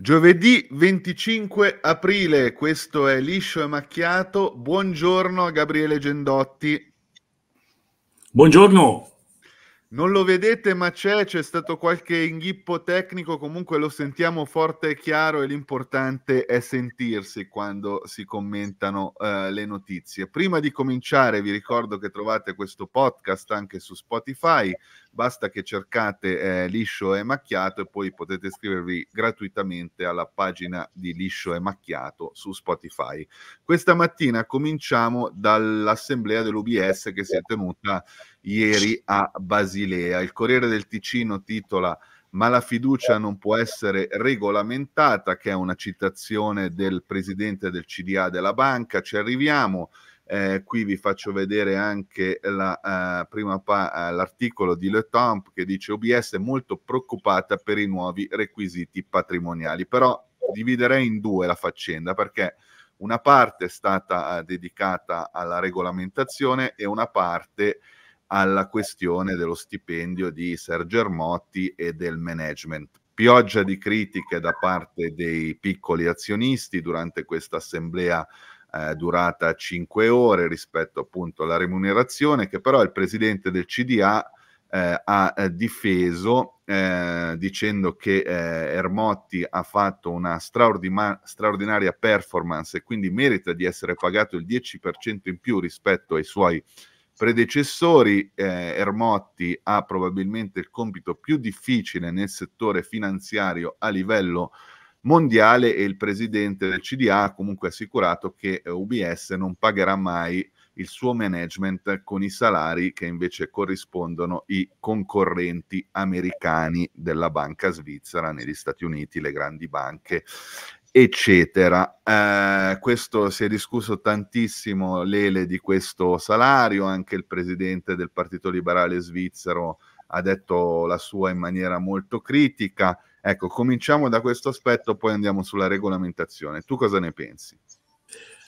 Giovedì 25 aprile, questo è Liscio e Macchiato. Buongiorno a Gabriele Gendotti. Buongiorno. Non lo vedete, ma c'è, c'è stato qualche inghippo tecnico, comunque lo sentiamo forte e chiaro e l'importante è sentirsi quando si commentano eh, le notizie. Prima di cominciare vi ricordo che trovate questo podcast anche su Spotify, basta che cercate eh, liscio e macchiato e poi potete iscrivervi gratuitamente alla pagina di liscio e macchiato su Spotify. Questa mattina cominciamo dall'assemblea dell'UBS che si è tenuta ieri a Basilea. Il Corriere del Ticino titola ma la fiducia non può essere regolamentata, che è una citazione del presidente del CDA della banca, ci arriviamo. Eh, qui vi faccio vedere anche la, uh, prima pa- uh, l'articolo di Le Temps che dice OBS è molto preoccupata per i nuovi requisiti patrimoniali, però dividerei in due la faccenda perché una parte è stata uh, dedicata alla regolamentazione e una parte alla questione dello stipendio di Sergio Ermotti e del management. Pioggia di critiche da parte dei piccoli azionisti durante questa assemblea eh, durata 5 ore rispetto appunto alla remunerazione che però il presidente del CDA eh, ha eh, difeso eh, dicendo che eh, Ermotti ha fatto una straordinaria performance e quindi merita di essere pagato il 10% in più rispetto ai suoi predecessori. Eh, Ermotti ha probabilmente il compito più difficile nel settore finanziario a livello mondiale e il presidente del CDA ha comunque assicurato che eh, UBS non pagherà mai il suo management con i salari che invece corrispondono i concorrenti americani della banca svizzera negli Stati Uniti, le grandi banche eccetera. Eh, questo si è discusso tantissimo, Lele, di questo salario, anche il presidente del Partito Liberale svizzero ha detto la sua in maniera molto critica. Ecco, cominciamo da questo aspetto, poi andiamo sulla regolamentazione. Tu cosa ne pensi?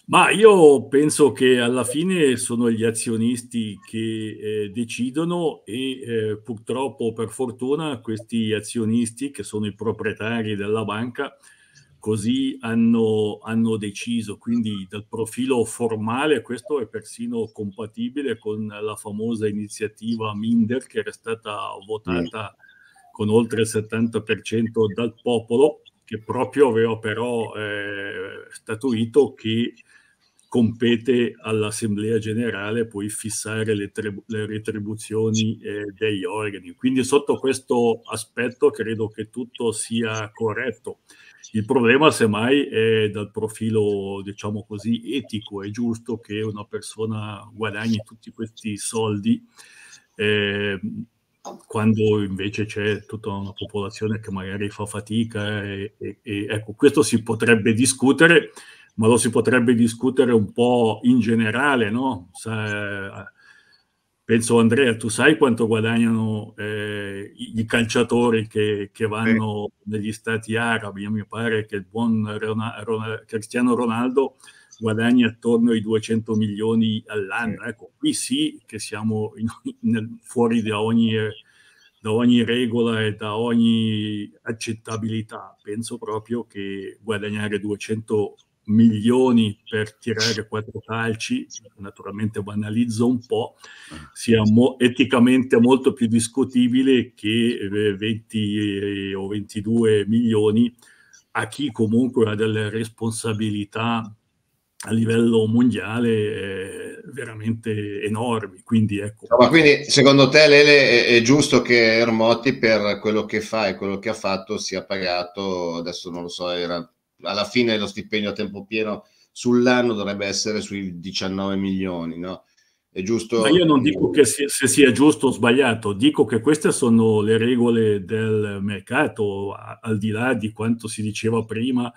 Ma io penso che alla fine sono gli azionisti che eh, decidono e eh, purtroppo per fortuna questi azionisti che sono i proprietari della banca così hanno, hanno deciso. Quindi dal profilo formale questo è persino compatibile con la famosa iniziativa Minder che era stata mm. votata. Mm con oltre il 70% dal popolo, che proprio aveva però eh, statuito che compete all'Assemblea Generale poi fissare le, tribu- le retribuzioni eh, degli organi. Quindi sotto questo aspetto credo che tutto sia corretto. Il problema semmai è dal profilo, diciamo così, etico. È giusto che una persona guadagni tutti questi soldi eh, quando invece c'è tutta una popolazione che magari fa fatica eh, e, e, e, ecco questo si potrebbe discutere ma lo si potrebbe discutere un po' in generale no? Sa, penso Andrea tu sai quanto guadagnano eh, i calciatori che, che vanno Beh. negli stati arabi a mi pare che il buon Ron- Ron- Cristiano Ronaldo guadagni attorno ai 200 milioni all'anno. Ecco, qui sì che siamo in, in, fuori da ogni, da ogni regola e da ogni accettabilità. Penso proprio che guadagnare 200 milioni per tirare quattro calci, naturalmente banalizzo un po', sia mo- eticamente molto più discutibile che 20 eh, eh, o 22 milioni a chi comunque ha delle responsabilità a livello mondiale eh, veramente enormi. Quindi, ecco. ma quindi secondo te Lele è, è, giusto che Ermotti per quello che fa e quello che ha fatto sia pagato, adesso non lo so, era, alla fine lo stipendio a tempo pieno sull'anno dovrebbe essere sui 19 milioni, no? È giusto? Ma io non dico che sia, se sia giusto o sbagliato, dico che queste sono le regole del mercato, al di là di quanto si diceva prima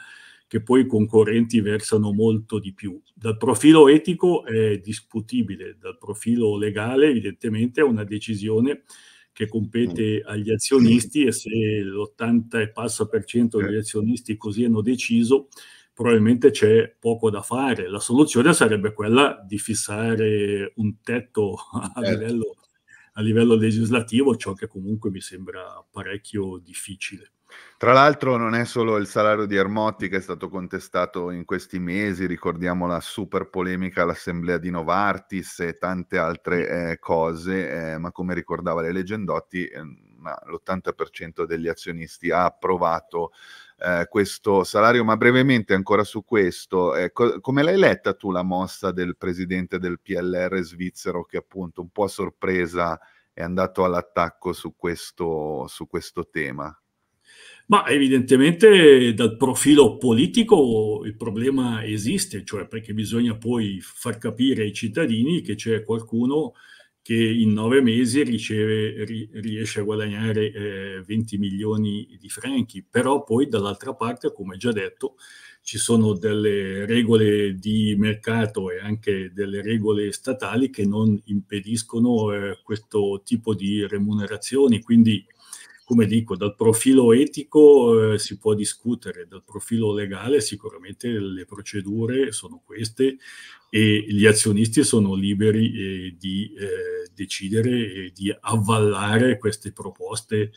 che poi i concorrenti versano molto di più. Dal profilo etico è discutibile, dal profilo legale evidentemente è una decisione che compete mm. agli azionisti e se l'80 e passa per cento degli eh. azionisti così hanno deciso, probabilmente c'è poco da fare. La soluzione sarebbe quella di fissare un tetto a certo. livello, a livello legislativo, ciò che comunque mi sembra parecchio difficile. Tra l'altro non è solo il salario di Ermotti che è stato contestato in questi mesi, ricordiamo la super polemica all'assemblea di Novartis e tante altre mm. eh, cose, eh, ma come ricordava le leggendotti, eh, l'80% degli azionisti ha approvato eh, questo salario, ma brevemente ancora su questo, eh, co- come l'hai letta tu la mossa del presidente del PLR svizzero che appunto un po' a sorpresa è andato all'attacco su questo, su questo tema? Ma evidentemente dal profilo politico il problema esiste, cioè perché bisogna poi far capire ai cittadini che c'è qualcuno che in nove mesi riceve, riesce a guadagnare eh, 20 milioni di franchi, però poi dall'altra parte, come già detto, ci sono delle regole di mercato e anche delle regole statali che non impediscono eh, questo tipo di remunerazioni, quindi come dico, dal profilo etico eh, si può discutere, dal profilo legale sicuramente le procedure sono queste e gli azionisti sono liberi eh, di eh, decidere e di avvallare queste proposte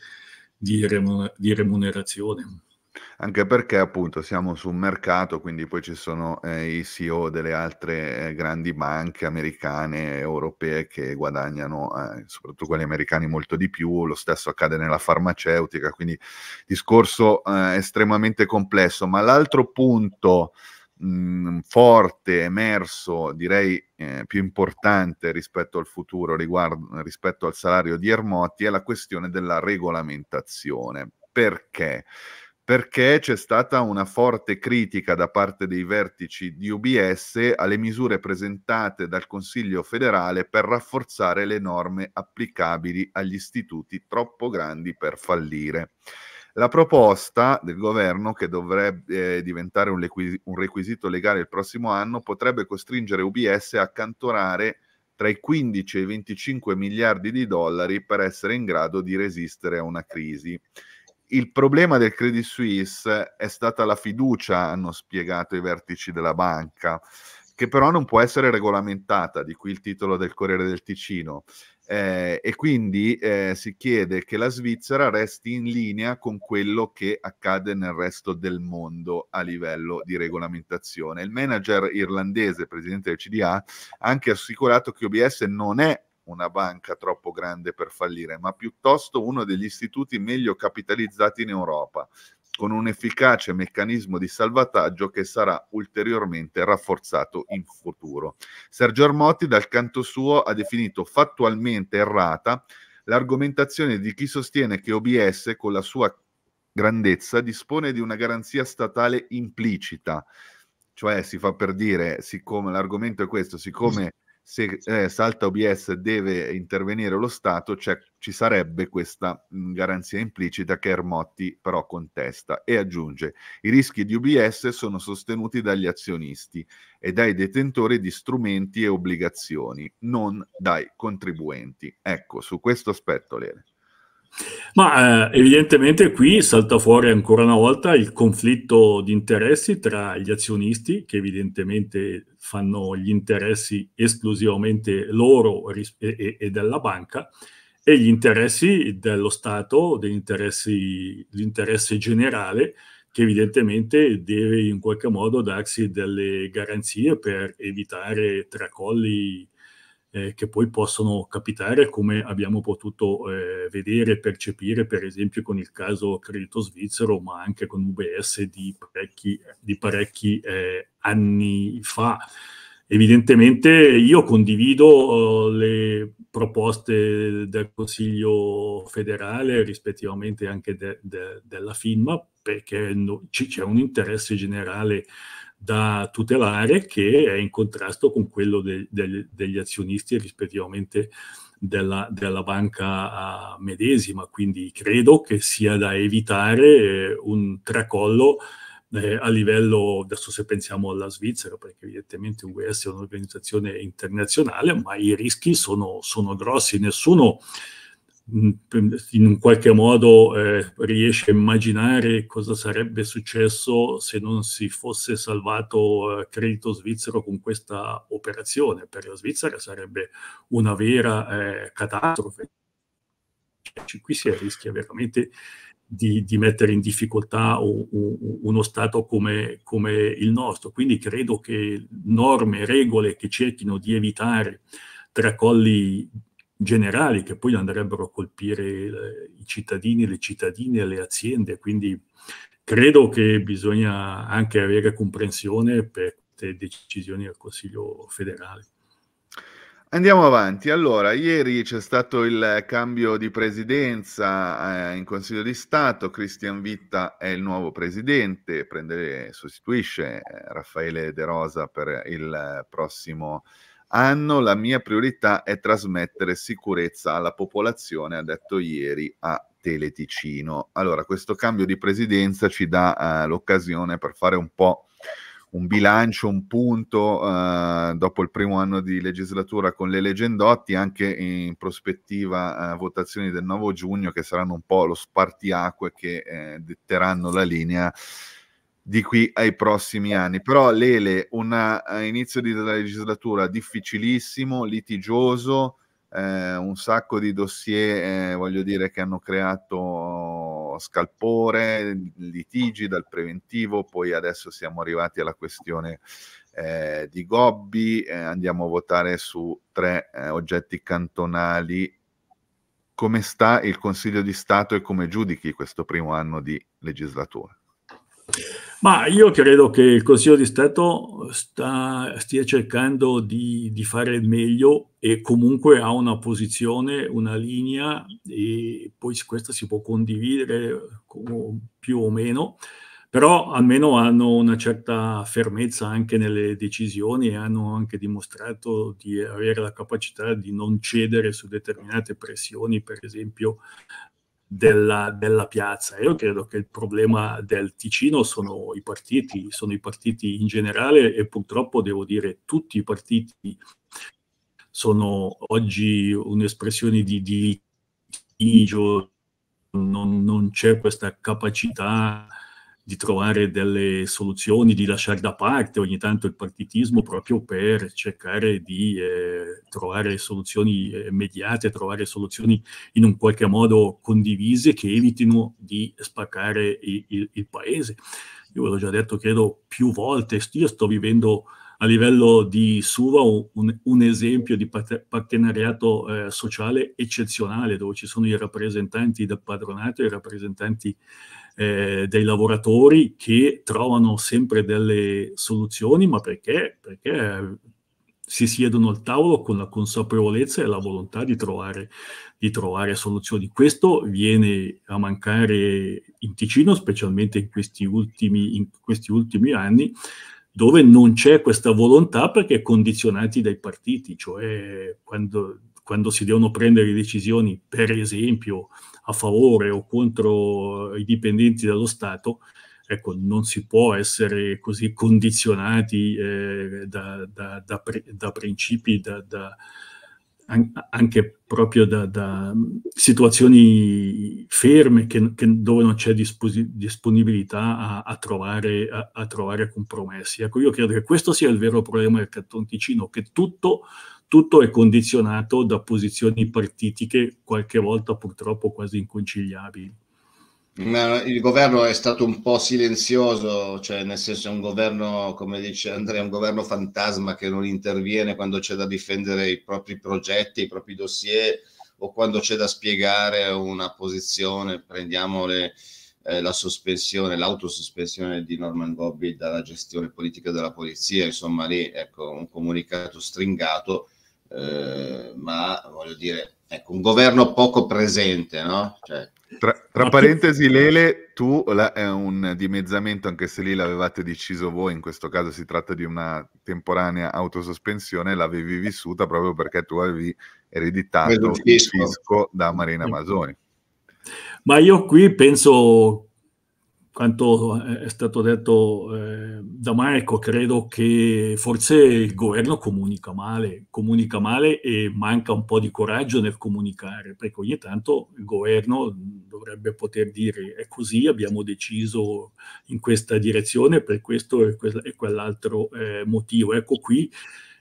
di, di remunerazione. Anche perché appunto siamo su un mercato, quindi poi ci sono eh, i CEO delle altre eh, grandi banche americane, europee che guadagnano, eh, soprattutto quelli americani, molto di più. Lo stesso accade nella farmaceutica, quindi discorso eh, estremamente complesso. Ma l'altro punto mh, mm, forte, emerso, direi eh, più importante rispetto al futuro, riguardo, rispetto al salario di Ermotti, è la questione della regolamentazione. Perché? perché c'è stata una forte critica da parte dei vertici di UBS alle misure presentate dal Consiglio federale per rafforzare le norme applicabili agli istituti troppo grandi per fallire. La proposta del governo, che dovrebbe eh, diventare un, requis- un requisito legale il prossimo anno, potrebbe costringere UBS a accantonare tra i 15 e i 25 miliardi di dollari per essere in grado di resistere a una crisi. Il problema del Credit Suisse è stata la fiducia, hanno spiegato i vertici della banca, che però non può essere regolamentata, di cui il titolo del Corriere del Ticino. Eh, e quindi eh, si chiede che la Svizzera resti in linea con quello che accade nel resto del mondo a livello di regolamentazione. Il manager irlandese, presidente del CDA, ha anche assicurato che OBS non è una banca troppo grande per fallire, ma piuttosto uno degli istituti meglio capitalizzati in Europa, con un efficace meccanismo di salvataggio che sarà ulteriormente rafforzato in futuro. Sergio Armotti dal canto suo ha definito fattualmente errata l'argomentazione di chi sostiene che OBS con la sua grandezza dispone di una garanzia statale implicita, cioè si fa per dire, siccome l'argomento è questo, siccome se eh, salta OBS deve intervenire lo Stato, cioè, ci sarebbe questa mh, garanzia implicita che Ermotti però contesta e aggiunge i rischi di OBS sono sostenuti dagli azionisti e dai detentori di strumenti e obbligazioni, non dai contribuenti. Ecco, su questo aspetto Lele. Ma eh, evidentemente qui salta fuori ancora una volta il conflitto di interessi tra gli azionisti, che evidentemente fanno gli interessi esclusivamente loro e, e, e della banca, e gli interessi dello Stato, l'interesse generale, che evidentemente deve in qualche modo darsi delle garanzie per evitare tracolli eh, che poi possono capitare, come abbiamo potuto eh, vedere e percepire, per esempio, con il caso Credito Svizzero, ma anche con UBS di parecchi, di parecchi eh, anni fa. Evidentemente io condivido eh, le proposte del Consiglio federale, rispettivamente anche de, de, della FINMA, perché no, c'è un interesse generale da tutelare che è in contrasto con quello de, de, degli azionisti rispettivamente della, della, banca medesima. Quindi credo che sia da evitare eh, un tracollo eh, a livello, adesso se pensiamo alla Svizzera, perché evidentemente UES è un'organizzazione internazionale, ma i rischi sono, sono grossi. Nessuno Mm, in un qualche modo eh, riesce a immaginare cosa sarebbe successo se non si fosse salvato eh, credito svizzero con questa operazione. Per la Svizzera sarebbe una vera eh, catastrofe. Cioè, qui si rischia veramente di, di, mettere in difficoltà o, o, uno Stato come, come il nostro. Quindi credo che norme, regole che cerchino di evitare tracolli generali che poi andrebbero a colpire eh, i cittadini, le cittadine, le aziende. Quindi credo che bisogna anche avere comprensione per queste decisioni del Consiglio federale. Andiamo avanti. Allora, ieri c'è stato il cambio di presidenza eh, in Consiglio di Stato. Cristian Vitta è il nuovo presidente, prende, sostituisce eh, Raffaele De Rosa per il prossimo eh, hanno la mia priorità è trasmettere sicurezza alla popolazione, ha detto ieri a Teleticino. Allora, questo cambio di presidenza ci dà eh, l'occasione per fare un po' un bilancio, un punto eh, dopo il primo anno di legislatura con le leggendotti, anche in prospettiva eh, votazioni del 9 giugno che saranno un po' lo spartiacque che eh, detteranno la linea di qui ai prossimi anni. Però Lele, un eh, inizio della legislatura difficilissimo, litigioso, eh, un sacco di dossier, eh, voglio dire, che hanno creato scalpore, litigi dal preventivo, poi adesso siamo arrivati alla questione eh, di Gobbi, eh, andiamo a votare su tre eh, oggetti cantonali. Come sta il Consiglio di Stato e come giudichi questo primo anno di legislatura? Ma io credo che il Consiglio di Stato sta, stia cercando di, di, fare il meglio e comunque ha una posizione, una linea e poi questa si può condividere più o meno, però almeno hanno una certa fermezza anche nelle decisioni e hanno anche dimostrato di avere la capacità di non cedere su determinate pressioni, per esempio della, della, piazza. Io credo che il problema del Ticino sono i partiti, sono i partiti in generale e purtroppo devo dire tutti i partiti sono oggi un'espressione di, di litigio, non, non c'è questa capacità di trovare delle soluzioni, di lasciare da parte ogni tanto il partitismo proprio per cercare di eh, trovare soluzioni immediate, eh, trovare soluzioni in un qualche modo condivise che evitino di spaccare il, il, il paese. Io ve l'ho già detto, credo, più volte, io sto vivendo a livello di Suva un, un esempio di partenariato eh, sociale eccezionale dove ci sono i rappresentanti del padronato e i rappresentanti eh, dei lavoratori che trovano sempre delle soluzioni, ma perché? Perché eh, si siedono al tavolo con la consapevolezza e la volontà di trovare, di trovare, soluzioni. Questo viene a mancare in Ticino, specialmente in questi, ultimi, in questi ultimi, anni, dove non c'è questa volontà perché condizionati dai partiti, cioè quando, quando si devono prendere decisioni, per esempio, a favore o contro i dipendenti dello Stato, ecco, non si può essere così condizionati eh, da, da, da, pre, da, principi, anche proprio da, situazioni ferme che, che dove non c'è disponibilità a, a, trovare, a, a, trovare, compromessi. Ecco, io credo che questo sia il vero problema del Canton Ticino, che tutto tutto è condizionato da posizioni partitiche, qualche volta purtroppo quasi inconciliabili. Ma il governo è stato un po' silenzioso, cioè nel senso è un governo, come dice Andrea, un governo fantasma che non interviene quando c'è da difendere i propri progetti, i propri dossier o quando c'è da spiegare una posizione, prendiamo le, eh, la sospensione, l'autosospensione di Norman Gobbi dalla gestione politica della polizia, insomma lì ecco un comunicato stringato eh, ma voglio dire, ecco, un governo poco presente, no? Cioè, tra, tra, parentesi, Lele, tu la, è un dimezzamento, anche se lì l'avevate deciso voi, in questo caso si tratta di una temporanea autosospensione, l'avevi vissuta proprio perché tu avevi ereditato il fisco da Marina Masoni. Ma io qui penso quanto eh, è stato detto eh, da Marco, credo che forse il governo comunica male, comunica male e manca un po' di coraggio nel comunicare, perché ogni tanto il governo dovrebbe poter dire è così, abbiamo deciso in questa direzione per questo e, quell'altro eh, motivo. Ecco qui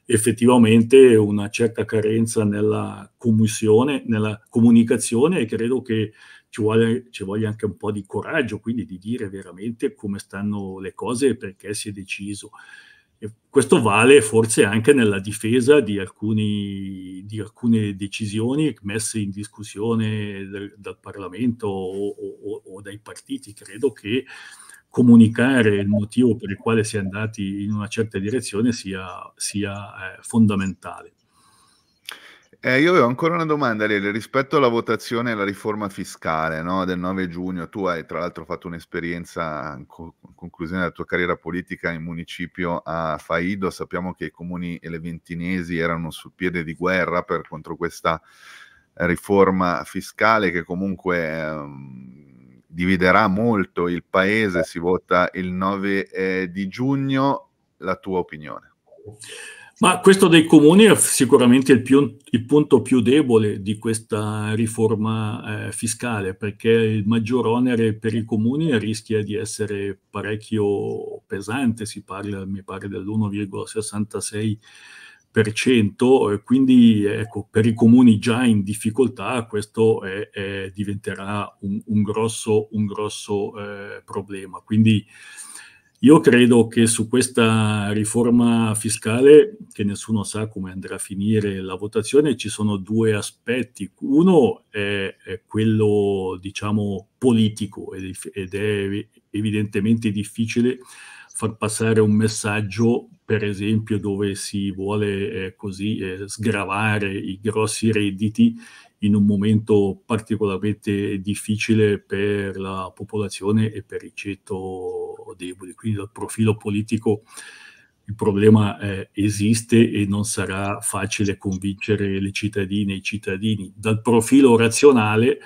effettivamente una certa carenza nella commissione, nella comunicazione e credo che ci vuole, ci vuole anche un po' di coraggio, quindi di dire veramente come stanno le cose e perché si è deciso. E questo vale forse anche nella difesa di, alcuni, di alcune decisioni messe in discussione del, dal Parlamento o, o, o, dai partiti. Credo che comunicare il motivo per il quale si è andati in una certa direzione sia, sia eh, fondamentale. Eh, io avevo ancora una domanda, Lele, rispetto alla votazione e alla riforma fiscale no, del 9 giugno. Tu hai tra l'altro fatto un'esperienza in co- conclusione della tua carriera politica in municipio a Faido. Sappiamo che i comuni e le ventinesi erano sul piede di guerra per, contro questa riforma fiscale che comunque eh, dividerà molto il paese. Si vota il 9 eh, di giugno. La tua opinione? Ma questo dei comuni è sicuramente il, più, il punto più debole di questa riforma eh, fiscale, perché il maggior onere per i comuni rischia di essere parecchio pesante, si parla, mi pare, dell'1,66%, quindi ecco, per i comuni già in difficoltà questo è, è, diventerà un, un, grosso, un grosso eh, problema. Quindi, io credo che su questa riforma fiscale, che nessuno sa come andrà a finire la votazione, ci sono due aspetti. Uno è, è quello, diciamo, politico ed, è evidentemente difficile far passare un messaggio, per esempio, dove si vuole eh, così eh, sgravare i grossi redditi in un momento particolarmente difficile per la popolazione e per il ceto deboli, quindi dal profilo politico il problema eh, esiste e non sarà facile convincere le cittadine e i cittadini. Dal profilo razionale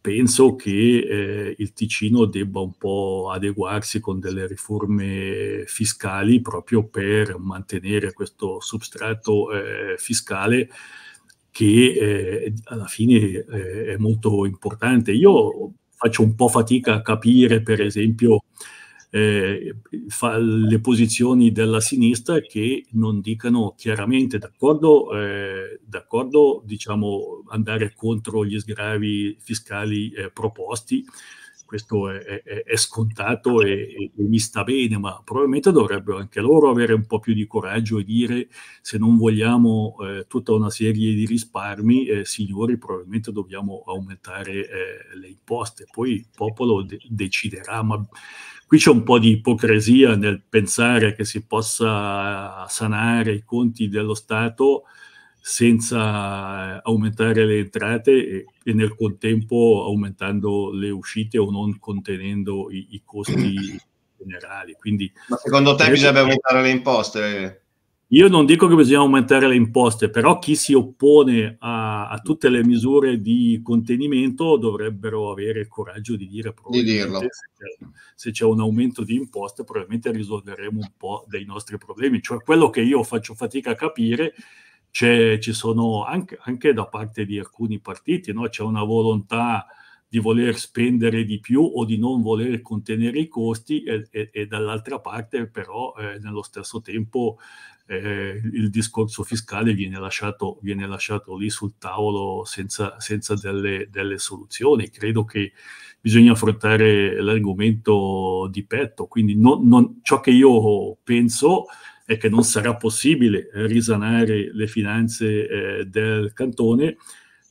penso che eh, il Ticino debba un po' adeguarsi con delle riforme fiscali proprio per mantenere questo substrato eh, fiscale che eh, alla fine eh, è molto importante. Io faccio un po' fatica a capire, per esempio, eh, fa, le posizioni della sinistra che non dicano chiaramente d'accordo, eh, d'accordo diciamo, andare contro gli sgravi fiscali eh, proposti, questo è, è, è scontato e, e, mi sta bene, ma probabilmente dovrebbero anche loro avere un po' più di coraggio e dire se non vogliamo eh, tutta una serie di risparmi, eh, signori, probabilmente dobbiamo aumentare eh, le imposte, poi il popolo de- deciderà, ma Qui c'è un po' di ipocrisia nel pensare che si possa eh, sanare i conti dello Stato senza eh, aumentare le entrate e, e, nel contempo aumentando le uscite o non contenendo i, i costi generali. Quindi, Ma secondo te bisogna aumentare le imposte? Io non dico che bisogna aumentare le imposte, però chi si oppone a, a tutte le misure di contenimento dovrebbero avere il coraggio di dire di dirlo. Se c'è, se c'è un aumento di imposte probabilmente risolveremo un po' dei nostri problemi. Cioè quello che io faccio fatica a capire c'è, ci sono anche, anche da parte di alcuni partiti, no? c'è una volontà di voler spendere di più o di non voler contenere i costi e, e, e dall'altra parte però eh, nello stesso tempo eh, il discorso fiscale viene lasciato, viene lasciato lì sul tavolo senza, senza delle, delle, soluzioni. Credo che bisogna affrontare l'argomento di petto, quindi non, non, ciò che io penso è che non sarà possibile risanare le finanze eh, del cantone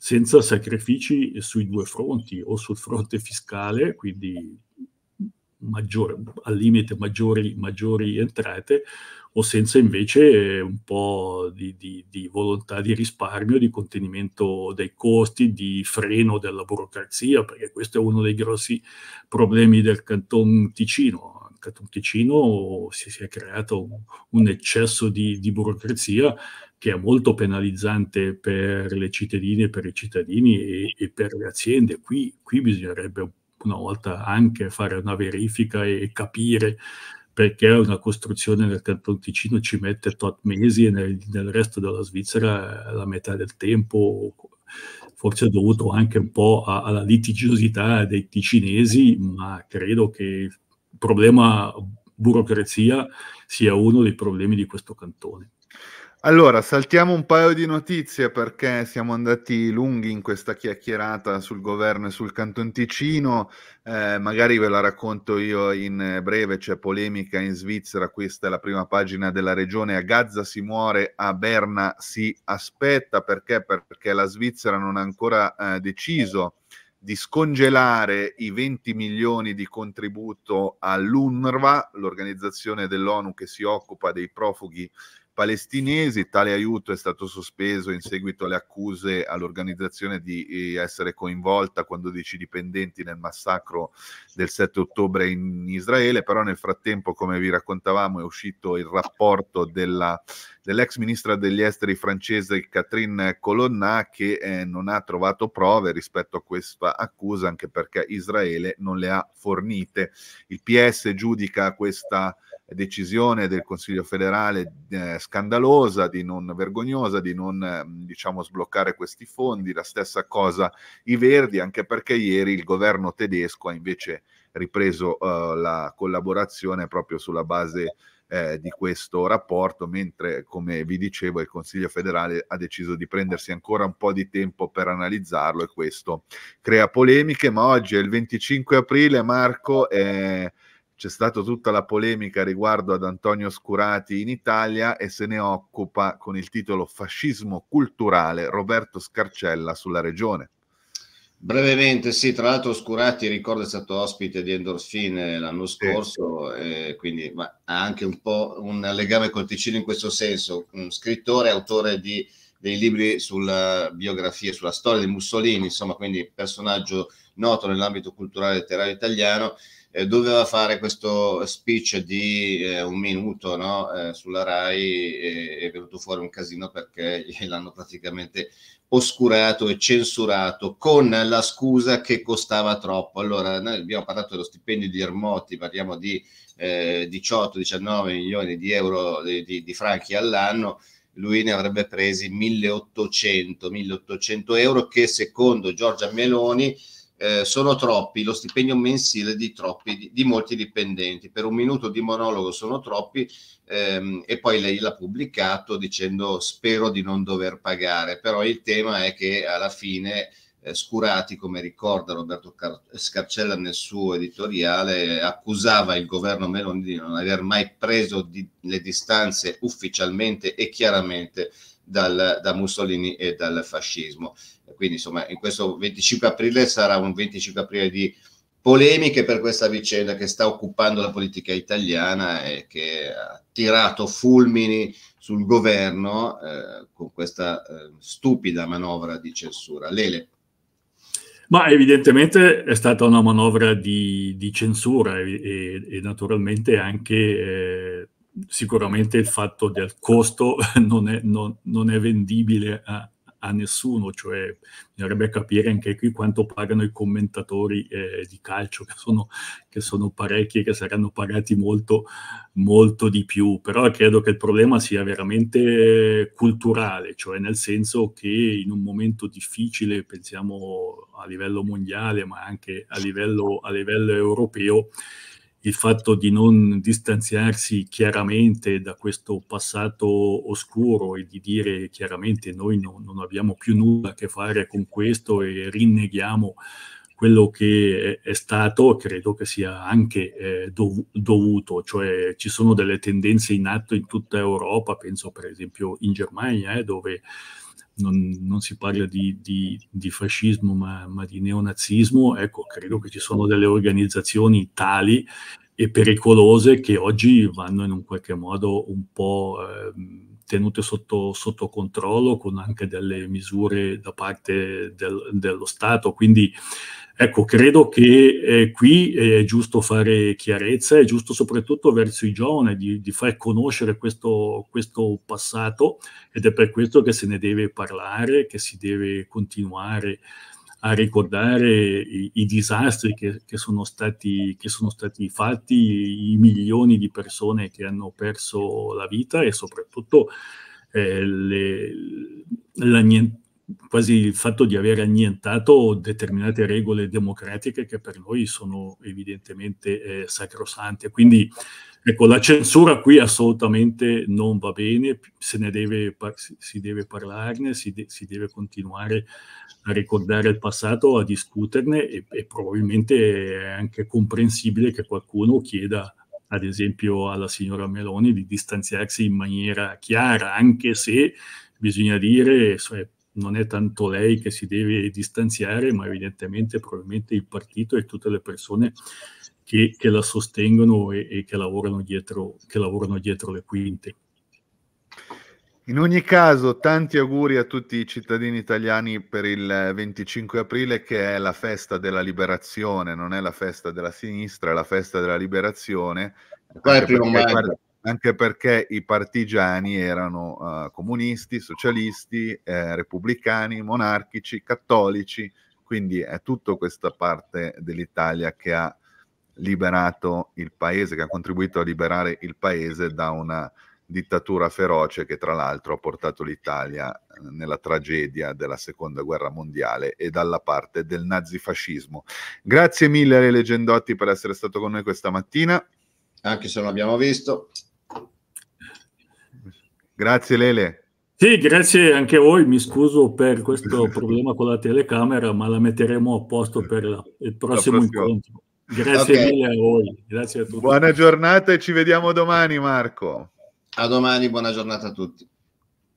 senza sacrifici sui due fronti o sul fronte fiscale, quindi maggiore, al limite maggiori, maggiori, entrate o senza invece un po' di, di, di, volontà di risparmio, di contenimento dei costi, di freno della burocrazia, perché questo è uno dei grossi problemi del Canton Ticino. Canton Ticino si, si è creato un, un eccesso di, di, burocrazia che è molto penalizzante per le cittadine, per i cittadini e, e per le aziende. Qui, qui, bisognerebbe una volta anche fare una verifica e capire perché una costruzione nel Canton Ticino ci mette tot mesi e nel, nel resto della Svizzera la metà del tempo forse è dovuto anche un po' alla litigiosità dei ticinesi, ma credo che problema burocrazia sia uno dei problemi di questo cantone. Allora, saltiamo un paio di notizie perché siamo andati lunghi in questa chiacchierata sul governo e sul Canton Ticino. Eh, magari ve la racconto io in breve, c'è polemica in Svizzera, questa è la prima pagina della regione, a Gaza si muore, a Berna si aspetta, perché? Perché la Svizzera non ha ancora eh, deciso di scongelare i 20 milioni di contributo all'UNRWA, l'organizzazione dell'ONU che si occupa dei profughi palestinesi. Tale aiuto è stato sospeso in seguito alle accuse all'organizzazione di eh, essere coinvolta con 12 dipendenti nel massacro del 7 ottobre in Israele, però nel frattempo, come vi raccontavamo, è uscito il rapporto della, dell'ex ministra degli esteri francese Catherine Colonna che eh, non ha trovato prove rispetto a questa accusa, anche perché Israele non le ha fornite. Il PS giudica questa decisione del Consiglio federale eh, scandalosa, di non vergognosa, di non eh, diciamo sbloccare questi fondi, la stessa cosa i Verdi, anche perché ieri il governo tedesco ha invece ripreso eh, la collaborazione proprio sulla base eh, di questo rapporto, mentre come vi dicevo il Consiglio federale ha deciso di prendersi ancora un po' di tempo per analizzarlo e questo crea polemiche, ma oggi è il 25 aprile, Marco, eh, c'è stata tutta la polemica riguardo ad Antonio Scurati in Italia e se ne occupa con il titolo Fascismo culturale Roberto Scarcella sulla regione. Brevemente, sì, tra l'altro Scurati, ricordo, è stato ospite di Endorfine l'anno scorso, eh, quindi ha anche un po' un legame col Ticino in questo senso, un scrittore, autore di, dei libri sulla eh, biografia, sulla storia di Mussolini, insomma, quindi personaggio noto nell'ambito culturale e letterario italiano, eh, doveva fare questo speech di eh, un minuto no? eh, sulla RAI e è venuto fuori un casino perché l'hanno praticamente oscurato e censurato con la scusa che costava troppo. Allora, noi abbiamo parlato dello stipendio di Ermotti, parliamo di 18-19 eh, milioni di euro di, di, di franchi all'anno lui ne avrebbe presi 1800, 1800 euro che secondo Giorgia Meloni eh, sono troppi, lo stipendio mensile di, troppi, di, di, molti dipendenti. Per un minuto di monologo sono troppi ehm, e poi lei l'ha pubblicato dicendo spero di non dover pagare, però il tema è che alla fine eh, Scurati, come ricorda Roberto Car- Scarcella nel suo editoriale, accusava il governo Meloni di non aver mai preso di- le distanze ufficialmente e chiaramente dal, da Mussolini e dal fascismo. Quindi insomma in questo 25 aprile sarà un 25 aprile di polemiche per questa vicenda che sta occupando la politica italiana e che ha tirato fulmini sul governo eh, con questa eh, stupida manovra di censura. Lele. Ma evidentemente è stata una manovra di, di censura e, e, e, naturalmente anche eh, sicuramente il fatto del costo non è, non, non è vendibile a, a, nessuno, cioè bisognerebbe capire anche qui quanto pagano i commentatori eh, di calcio, che sono, che sono parecchi, che saranno pagati molto, molto di più, però credo che il problema sia veramente culturale, cioè nel senso che in un momento difficile, pensiamo a livello mondiale, ma anche a livello, a livello europeo, il fatto di non distanziarsi chiaramente da questo passato oscuro e di dire chiaramente noi no, non abbiamo più nulla a che fare con questo e rinneghiamo quello che è stato credo che sia anche eh, dov- dovuto, cioè ci sono delle tendenze in atto in tutta Europa, penso per esempio in Germania, eh, dove non, non si parla di, di, di fascismo ma, ma, di neonazismo, ecco, credo che ci sono delle organizzazioni tali e pericolose che oggi vanno in un qualche modo un po'... Eh, tenute sotto, sotto, controllo con anche delle misure da parte del, dello Stato. Quindi ecco, credo che eh, qui eh, è giusto fare chiarezza, è giusto soprattutto verso i giovani di, di far conoscere questo, questo, passato ed è per questo che se ne deve parlare, che si deve continuare a ricordare i, i disastri che, che, sono stati, che, sono stati, fatti, i milioni di persone che hanno perso la vita e soprattutto eh, l'annientamento quasi il fatto di aver annientato determinate regole democratiche che per noi sono evidentemente eh, sacrosante. Quindi ecco, la censura qui assolutamente non va bene, se ne deve, si deve parlarne, si, de- si deve continuare a ricordare il passato, a discuterne e, e probabilmente è anche comprensibile che qualcuno chieda ad esempio alla signora Meloni di distanziarsi in maniera chiara, anche se bisogna dire, non è tanto lei che si deve distanziare, ma evidentemente probabilmente il partito e tutte le persone che, che la sostengono e, e che, lavorano dietro, che lavorano dietro le quinte. In ogni caso, tanti auguri a tutti i cittadini italiani per il 25 aprile, che è la festa della liberazione, non è la festa della sinistra, è la festa della liberazione. Guarda, guarda, anche perché i partigiani erano uh, comunisti, socialisti, eh, repubblicani, monarchici, cattolici, quindi è tutta questa parte dell'Italia che ha liberato il paese, che ha contribuito a liberare il paese da una dittatura feroce che tra l'altro ha portato l'Italia eh, nella tragedia della seconda guerra mondiale e dalla parte del nazifascismo. Grazie mille Ale leggendotti per essere stato con noi questa mattina. Anche se non abbiamo visto. Grazie Lele. Sì, grazie anche a voi, mi scuso per questo problema con la telecamera, ma la metteremo a posto per la, il prossimo incontro. Grazie okay. mille a voi, grazie a tutti. Buona giornata e ci vediamo domani Marco. A domani, buona giornata a tutti.